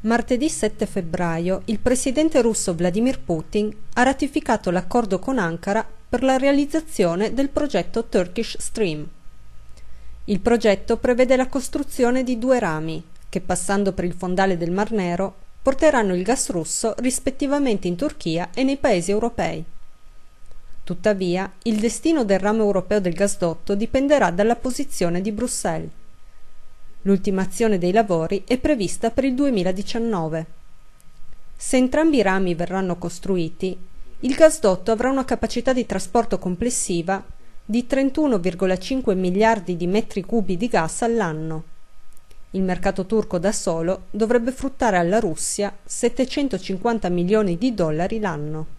Martedì 7 febbraio il presidente russo Vladimir Putin ha ratificato l'accordo con Ankara per la realizzazione del progetto Turkish Stream. Il progetto prevede la costruzione di due rami che, passando per il fondale del Mar Nero, porteranno il gas russo rispettivamente in Turchia e nei paesi europei. Tuttavia, il destino del ramo europeo del gasdotto dipenderà dalla posizione di Bruxelles. L'ultimazione dei lavori è prevista per il 2019. Se entrambi i rami verranno costruiti, il gasdotto avrà una capacità di trasporto complessiva di 31,5 miliardi di metri cubi di gas all'anno. Il mercato turco da solo dovrebbe fruttare alla Russia 750 milioni di dollari l'anno.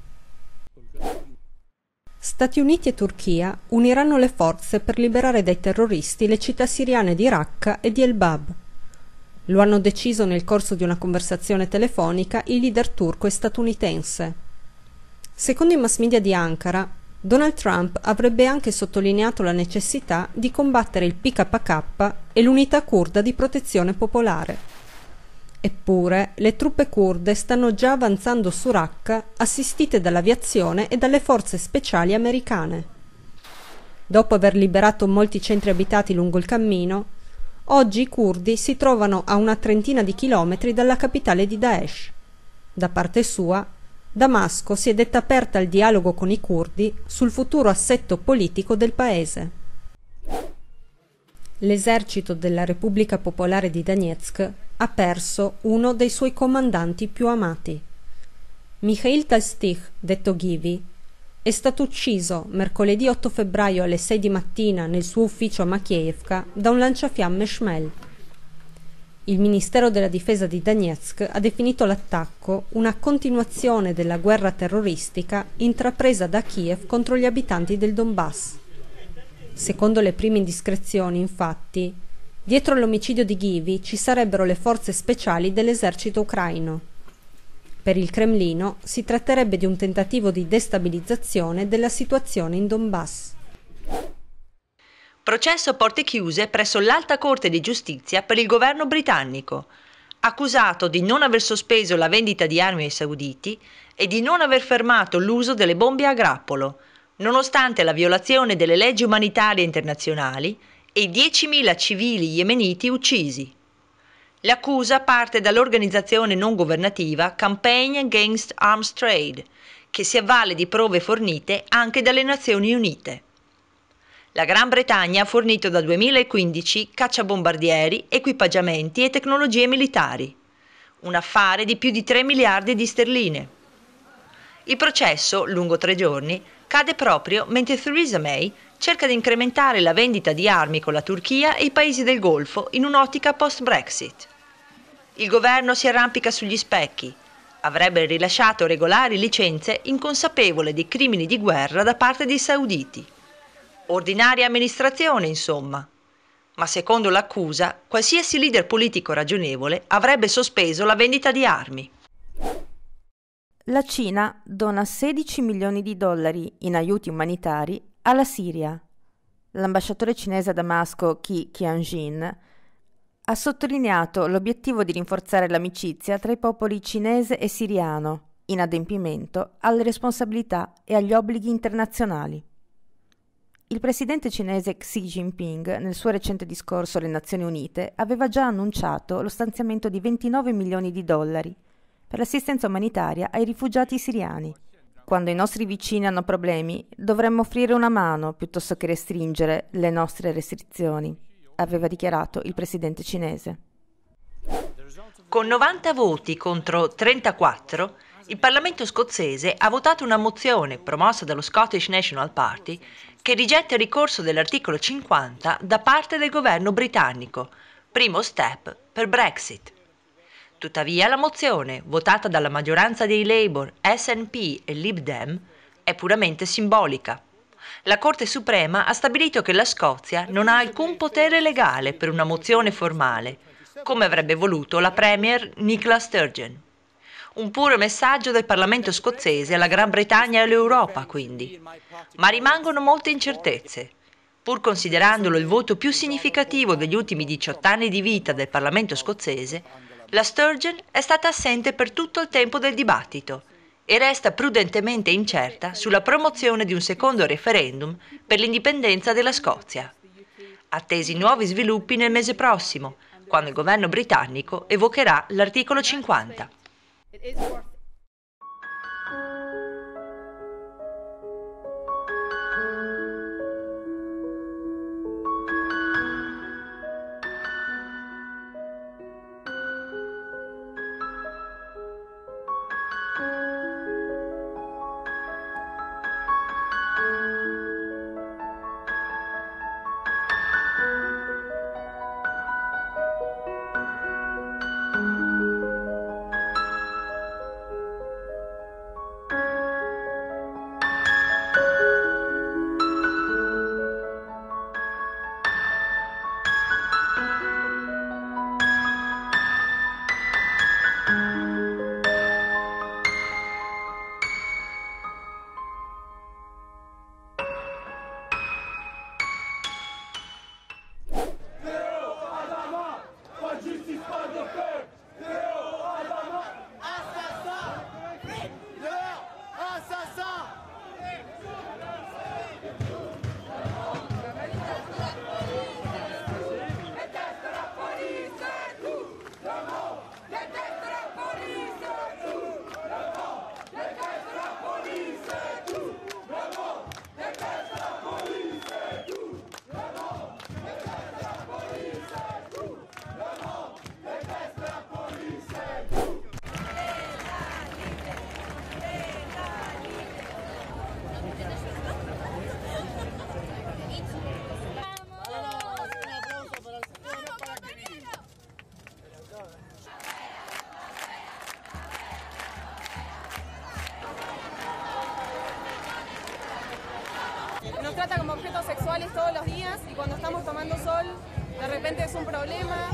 Stati Uniti e Turchia uniranno le forze per liberare dai terroristi le città siriane di Raqqa e di El Bab. Lo hanno deciso nel corso di una conversazione telefonica il leader turco e statunitense. Secondo i mass media di Ankara, Donald Trump avrebbe anche sottolineato la necessità di combattere il PKK e l'unità curda di protezione popolare. Eppure le truppe curde stanno già avanzando su Raqqa assistite dall'aviazione e dalle forze speciali americane. Dopo aver liberato molti centri abitati lungo il cammino, oggi i curdi si trovano a una trentina di chilometri dalla capitale di Daesh. Da parte sua, Damasco si è detta aperta al dialogo con i curdi sul futuro assetto politico del paese. L'esercito della Repubblica Popolare di Donetsk ha perso uno dei suoi comandanti più amati. Mikhail Talstich, detto Givi, è stato ucciso mercoledì 8 febbraio alle 6 di mattina nel suo ufficio a Makievka da un lanciafiamme Schmel. Il Ministero della Difesa di Donetsk ha definito l'attacco una continuazione della guerra terroristica intrapresa da Kiev contro gli abitanti del Donbass. Secondo le prime indiscrezioni, infatti, Dietro l'omicidio di Ghivi ci sarebbero le forze speciali dell'esercito ucraino. Per il Cremlino si tratterebbe di un tentativo di destabilizzazione della situazione in Donbass. Processo a porte chiuse presso l'Alta Corte di Giustizia per il governo britannico, accusato di non aver sospeso la vendita di armi ai sauditi e di non aver fermato l'uso delle bombe a grappolo, nonostante la violazione delle leggi umanitarie internazionali e 10.000 civili yemeniti uccisi. L'accusa parte dall'organizzazione non governativa Campaign Against Arms Trade, che si avvale di prove fornite anche dalle Nazioni Unite. La Gran Bretagna ha fornito da 2015 cacciabombardieri, equipaggiamenti e tecnologie militari. Un affare di più di 3 miliardi di sterline. Il processo, lungo tre giorni, cade proprio mentre Theresa May cerca di incrementare la vendita di armi con la Turchia e i paesi del Golfo in un'ottica post-Brexit. Il governo si arrampica sugli specchi. Avrebbe rilasciato regolari licenze inconsapevole di crimini di guerra da parte dei sauditi. Ordinaria amministrazione, insomma. Ma secondo l'accusa, qualsiasi leader politico ragionevole avrebbe sospeso la vendita di armi la Cina dona 16 milioni di dollari in aiuti umanitari alla Siria. L'ambasciatore cinese a Damasco, Qi Qianjin, ha sottolineato l'obiettivo di rinforzare l'amicizia tra i popoli cinese e siriano, in adempimento alle responsabilità e agli obblighi internazionali. Il presidente cinese Xi Jinping, nel suo recente discorso alle Nazioni Unite, aveva già annunciato lo stanziamento di 29 milioni di dollari per l'assistenza umanitaria ai rifugiati siriani. Quando i nostri vicini hanno problemi, dovremmo offrire una mano piuttosto che restringere le nostre restrizioni, aveva dichiarato il presidente cinese. Con 90 voti contro 34, il Parlamento scozzese ha votato una mozione promossa dallo Scottish National Party che rigetta il ricorso dell'articolo 50 da parte del governo britannico, primo step per Brexit. Tuttavia la mozione, votata dalla maggioranza dei Labour, SNP e Lib Dem, è puramente simbolica. La Corte Suprema ha stabilito che la Scozia non ha alcun potere legale per una mozione formale, come avrebbe voluto la Premier Nicola Sturgeon. Un puro messaggio del Parlamento scozzese alla Gran Bretagna e all'Europa, quindi. Ma rimangono molte incertezze. Pur considerandolo il voto più significativo degli ultimi 18 anni di vita del Parlamento scozzese, la Sturgeon è stata assente per tutto il tempo del dibattito e resta prudentemente incerta sulla promozione di un secondo referendum per l'indipendenza della Scozia. Attesi nuovi sviluppi nel mese prossimo, quando il governo britannico evocherà l'articolo 50. Se trata como objetos sexuales todos los días y cuando estamos tomando sol de repente es un problema.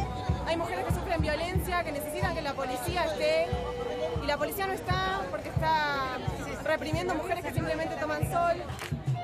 Hay mujeres que sufren violencia, que necesitan que la policía esté y la policía no está porque está reprimiendo mujeres que simplemente toman sol.